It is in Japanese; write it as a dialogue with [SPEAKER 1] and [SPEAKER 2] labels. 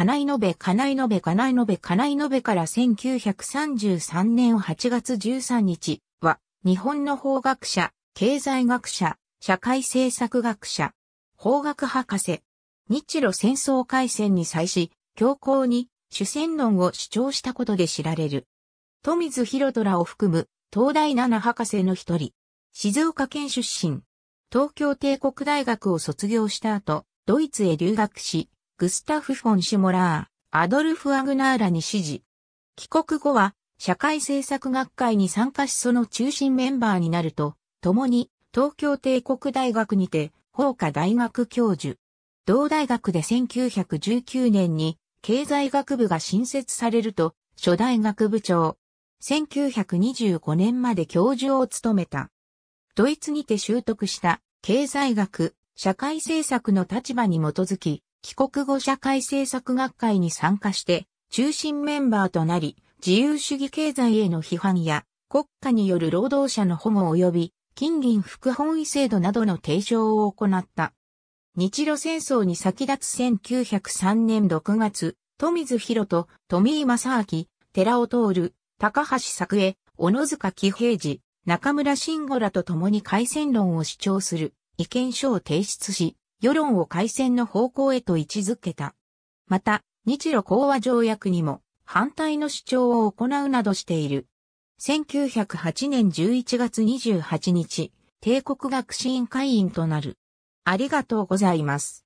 [SPEAKER 1] 金井
[SPEAKER 2] 延べ金井延べ金井延べ金井延べから1933年8月13日は、日本の法学者、経済学者、社会政策学者、法学博士、日露戦争開戦に際し、強硬に主戦論を主張したことで知られる。富津博虎を含む東大七博士の一人。静岡県出身。東京帝国大学を卒業した後、ドイツへ留学し、グスタフ・フォン・シュモラー、アドルフ・アグナーラに指示。帰国後は、社会政策学会に参加しその中心メンバーになると、共に東京帝国大学にて、法科大学教授。同大学で1919年に経済学部が新設されると、初代学部長。1925年まで教授を務めた。ドイツにて習得した経済学、社会政策の立場に基づき、帰国後社会政策学会に参加して中心メンバーとなり、自由主義経済への批判や国家による労働者の保護及び金銀副本位制度などの提唱を行った。日露戦争に先立つ1903年6月、富津博と富井正明、寺尾徹、高橋作江、小野塚喜平次、中村慎吾らと共に改戦論を主張する意見書を提出し、世論を改戦の方向へと位置づけた。また、日露講和条約にも反対の主張を行うなどしている。1908年11月28日、帝国学士院会員となる。
[SPEAKER 1] ありがとうございます。